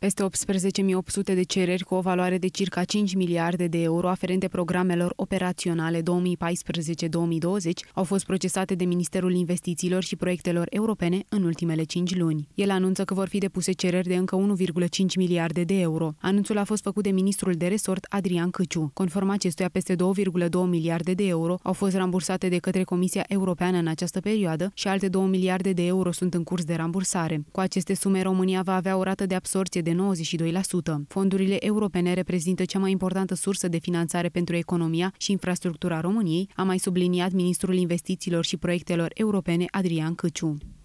Peste 18.800 de cereri cu o valoare de circa 5 miliarde de euro aferente programelor operaționale 2014-2020 au fost procesate de Ministerul Investițiilor și Proiectelor Europene în ultimele 5 luni. El anunță că vor fi depuse cereri de încă 1,5 miliarde de euro. Anunțul a fost făcut de ministrul de resort Adrian Căciu. Conform acestuia, peste 2,2 miliarde de euro au fost rambursate de către Comisia Europeană în această perioadă și alte 2 miliarde de euro sunt în curs de rambursare. Cu aceste sume, România va avea o rată de absorție de 92%. Fondurile europene reprezintă cea mai importantă sursă de finanțare pentru economia și infrastructura României, a mai subliniat ministrul investițiilor și proiectelor europene Adrian Căciu.